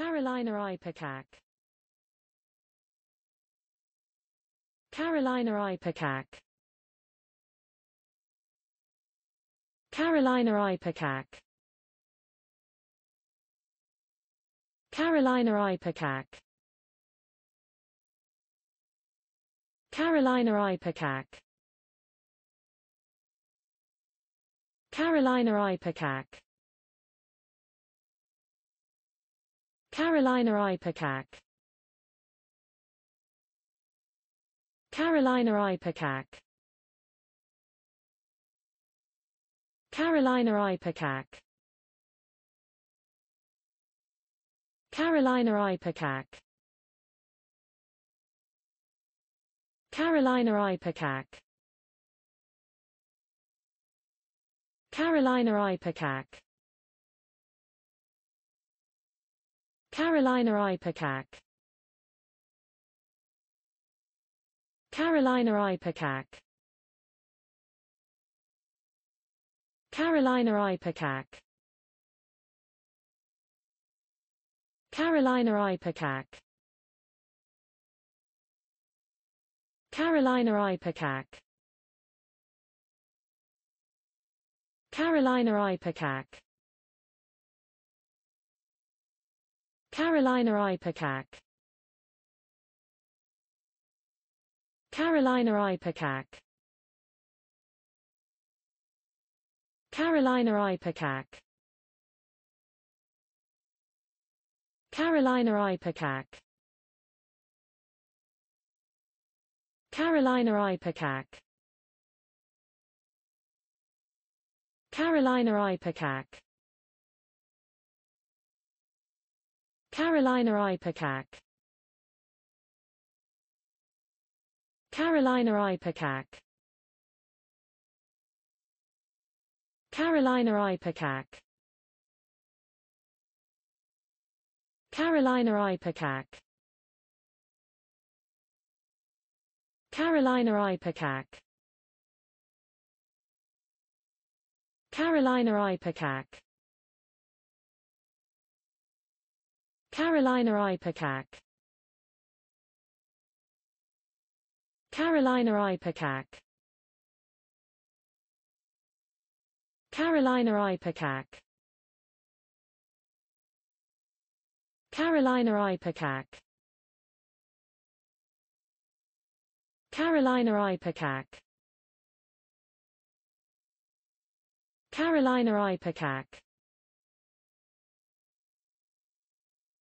Carolina ipecac Carolina ipecac Carolina ipecac Carolina ipecac Carolina ipecac Carolina ipecac Carolina ipecac Carolina ipecac Carolina ipecac Carolina ipecac Carolina ipecac Carolina ipecac Carolina ipecac Carolina ipecac Carolina ipecac Carolina ipecac Carolina ipecac Carolina ipecac Carolina ipecac Carolina ipecac Carolina ipecac Carolina ipecac Carolina ipecac Carolina ipecac Carolina ipecac Carolina ipecac Carolina ipecac Carolina ipecac Carolina ipecac Carolina ipecac Carolina ipecac Carolina ipecac Carolina ipecac Carolina ipecac Carolina ipecac Carolina ipecac